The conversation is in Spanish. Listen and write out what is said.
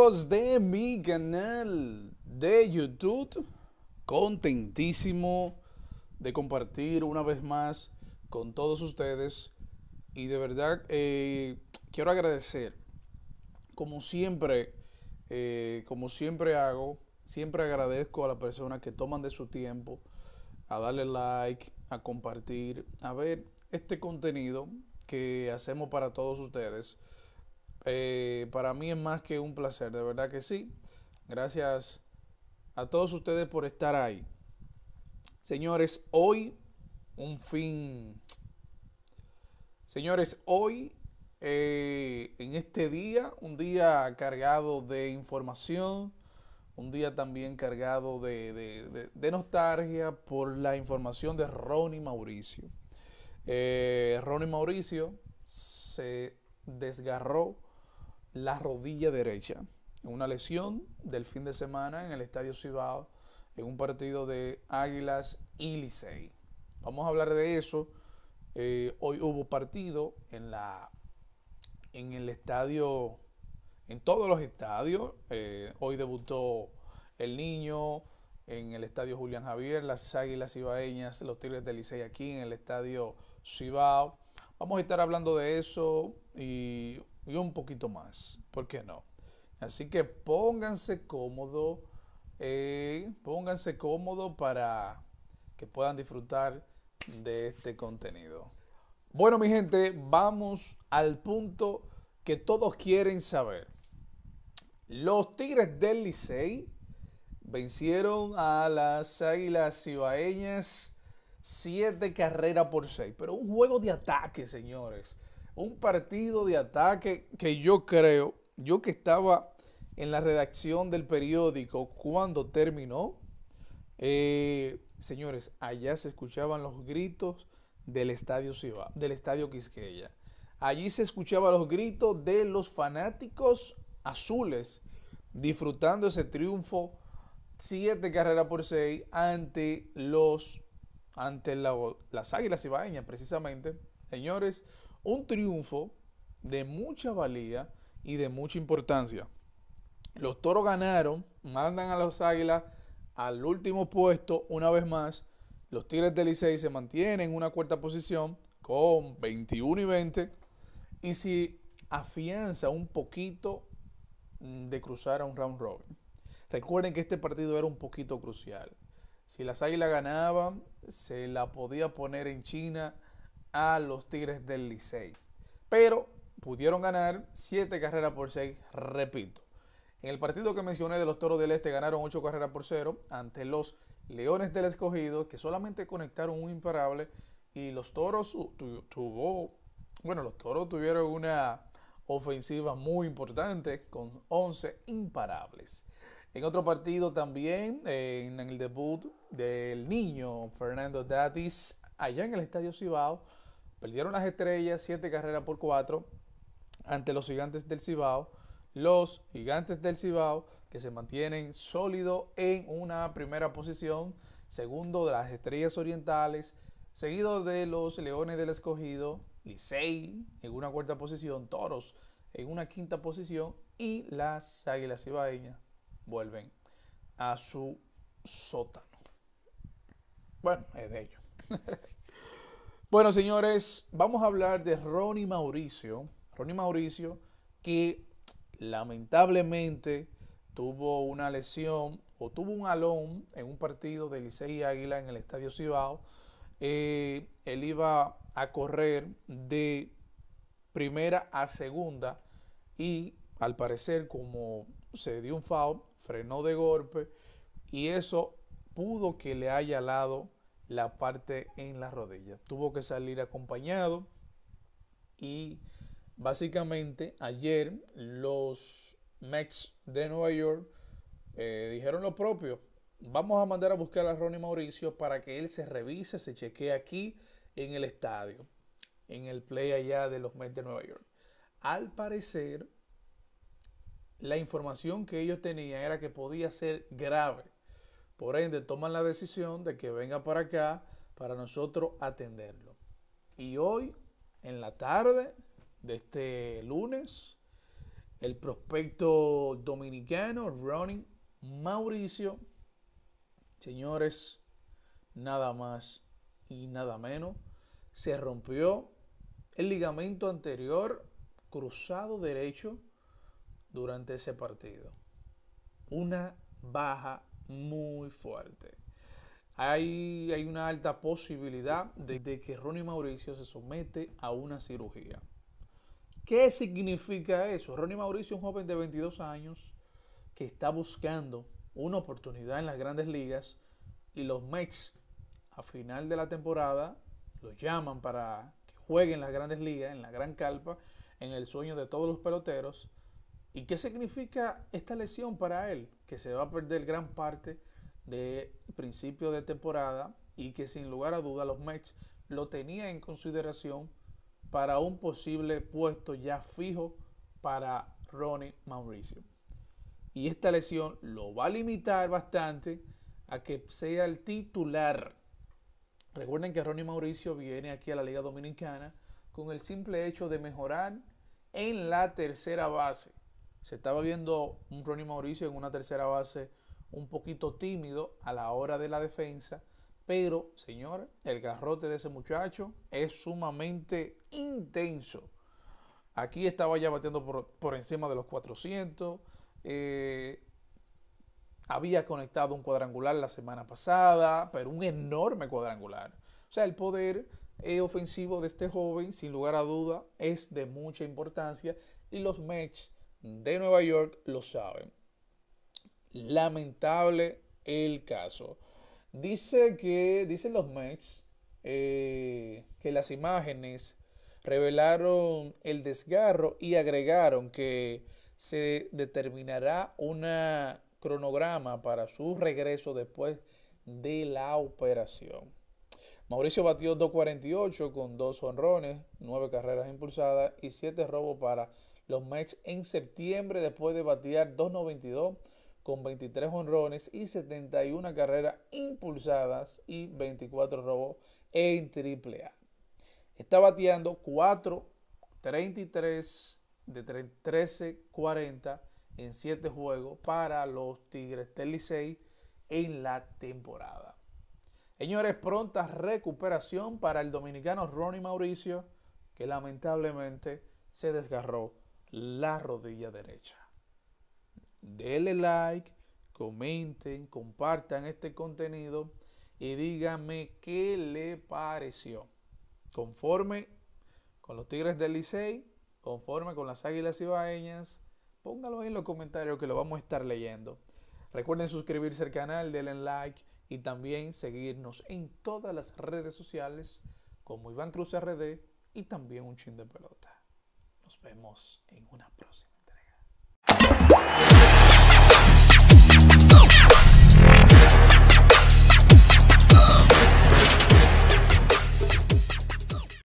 de mi canal de YouTube, contentísimo de compartir una vez más con todos ustedes y de verdad eh, quiero agradecer, como siempre, eh, como siempre hago, siempre agradezco a las personas que toman de su tiempo a darle like, a compartir, a ver este contenido que hacemos para todos ustedes eh, para mí es más que un placer, de verdad que sí. Gracias a todos ustedes por estar ahí. Señores, hoy un fin. Señores, hoy eh, en este día, un día cargado de información, un día también cargado de, nostalgia por la información de Ronnie Mauricio. Eh, Ronnie Mauricio se desgarró la rodilla derecha. Una lesión del fin de semana en el Estadio Cibao, en un partido de Águilas y Licey. Vamos a hablar de eso. Eh, hoy hubo partido en, la, en el estadio, en todos los estadios. Eh, hoy debutó el niño en el estadio Julián Javier, las Águilas ibaeñas los Tigres de Licey aquí en el estadio Cibao. Vamos a estar hablando de eso y y un poquito más, ¿por qué no? Así que pónganse cómodo, eh, pónganse cómodo para que puedan disfrutar de este contenido. Bueno, mi gente, vamos al punto que todos quieren saber. Los Tigres del Licey vencieron a las Águilas Ibaeñas siete carreras por seis, pero un juego de ataque, señores un partido de ataque que yo creo, yo que estaba en la redacción del periódico cuando terminó, eh, señores, allá se escuchaban los gritos del estadio Ciba, del estadio Quisqueya. Allí se escuchaban los gritos de los fanáticos azules disfrutando ese triunfo siete carreras por seis ante los ante las Águilas Ibaeñas precisamente. Señores, un triunfo de mucha valía y de mucha importancia. Los toros ganaron, mandan a los águilas al último puesto una vez más. Los Tigres del Licey se mantienen en una cuarta posición con 21 y 20. Y si afianza un poquito mm, de cruzar a un round robin. Recuerden que este partido era un poquito crucial. Si las águilas ganaban, se la podía poner en China a los Tigres del Licey. Pero pudieron ganar 7 carreras por 6, repito. En el partido que mencioné de los Toros del Este ganaron 8 carreras por 0 ante los Leones del Escogido, que solamente conectaron un imparable y los Toros tuvo, bueno, los Toros tuvieron una ofensiva muy importante con 11 imparables. En otro partido también, en el debut del niño Fernando Datis, allá en el Estadio Cibao, Perdieron las estrellas, siete carreras por cuatro ante los gigantes del Cibao. Los gigantes del Cibao que se mantienen sólidos en una primera posición, segundo de las estrellas orientales, seguido de los leones del escogido, Licey en una cuarta posición, Toros en una quinta posición y las águilas cibaeñas vuelven a su sótano. Bueno, es de ellos. Bueno, señores, vamos a hablar de Ronnie Mauricio. Ronnie Mauricio, que lamentablemente tuvo una lesión o tuvo un alón en un partido de Licey Águila en el Estadio Cibao. Eh, él iba a correr de primera a segunda y al parecer como se dio un foul, frenó de golpe y eso pudo que le haya alado la parte en la rodilla. Tuvo que salir acompañado y básicamente ayer los Mets de Nueva York eh, dijeron lo propio. Vamos a mandar a buscar a Ronnie Mauricio para que él se revise, se chequee aquí en el estadio, en el play allá de los Mets de Nueva York. Al parecer, la información que ellos tenían era que podía ser grave por ende, toman la decisión de que venga para acá para nosotros atenderlo. Y hoy, en la tarde de este lunes, el prospecto dominicano Ronnie Mauricio, señores, nada más y nada menos, se rompió el ligamento anterior cruzado derecho durante ese partido. Una baja muy fuerte. Hay, hay una alta posibilidad de, que Ronnie Mauricio se somete a una cirugía. ¿Qué significa eso? Ronnie Mauricio es un joven de 22 años que está buscando una oportunidad en las grandes ligas y los Mets a final de la temporada lo llaman para que juegue en las grandes ligas, en la gran calpa, en el sueño de todos los peloteros ¿Y qué significa esta lesión para él? Que se va a perder gran parte de principio de temporada y que sin lugar a duda los Mets lo tenían en consideración para un posible puesto ya fijo para Ronnie Mauricio. Y esta lesión lo va a limitar bastante a que sea el titular. Recuerden que Ronnie Mauricio viene aquí a la Liga Dominicana con el simple hecho de mejorar en la tercera base. Se estaba viendo un Ronnie Mauricio en una tercera base un poquito tímido a la hora de la defensa, pero señor el garrote de ese muchacho es sumamente intenso. Aquí estaba ya batiendo por, encima de los 400. Eh, había conectado un cuadrangular la semana pasada, pero un enorme cuadrangular. O sea, el poder eh, ofensivo de este joven, sin lugar a duda, es de mucha importancia. Y los matchs de Nueva York lo saben. Lamentable el caso. Dice que, dicen los Mets, eh, que las imágenes revelaron el desgarro y agregaron que se determinará un cronograma para su regreso después de la operación. Mauricio batió 2.48 con dos honrones, nueve carreras impulsadas y siete robos para los Mets en septiembre después de batear 2.92 con 23 honrones y 71 carreras impulsadas y 24 robos en AAA. Está bateando 4, 33 de 13, 40 en 7 juegos para los Tigres del en la temporada. Señores, pronta recuperación para el dominicano Ronnie Mauricio, que lamentablemente se desgarró la rodilla derecha. Dele like, comenten, compartan este contenido y díganme qué le pareció. Conforme con los Tigres del Licey, conforme con las Águilas Ibaeñas, póngalo ahí en los comentarios que lo vamos a estar leyendo. Recuerden suscribirse al canal, denle like y también seguirnos en todas las redes sociales como Iván Cruz RD y también un chin de pelota. Nos vemos en una próxima.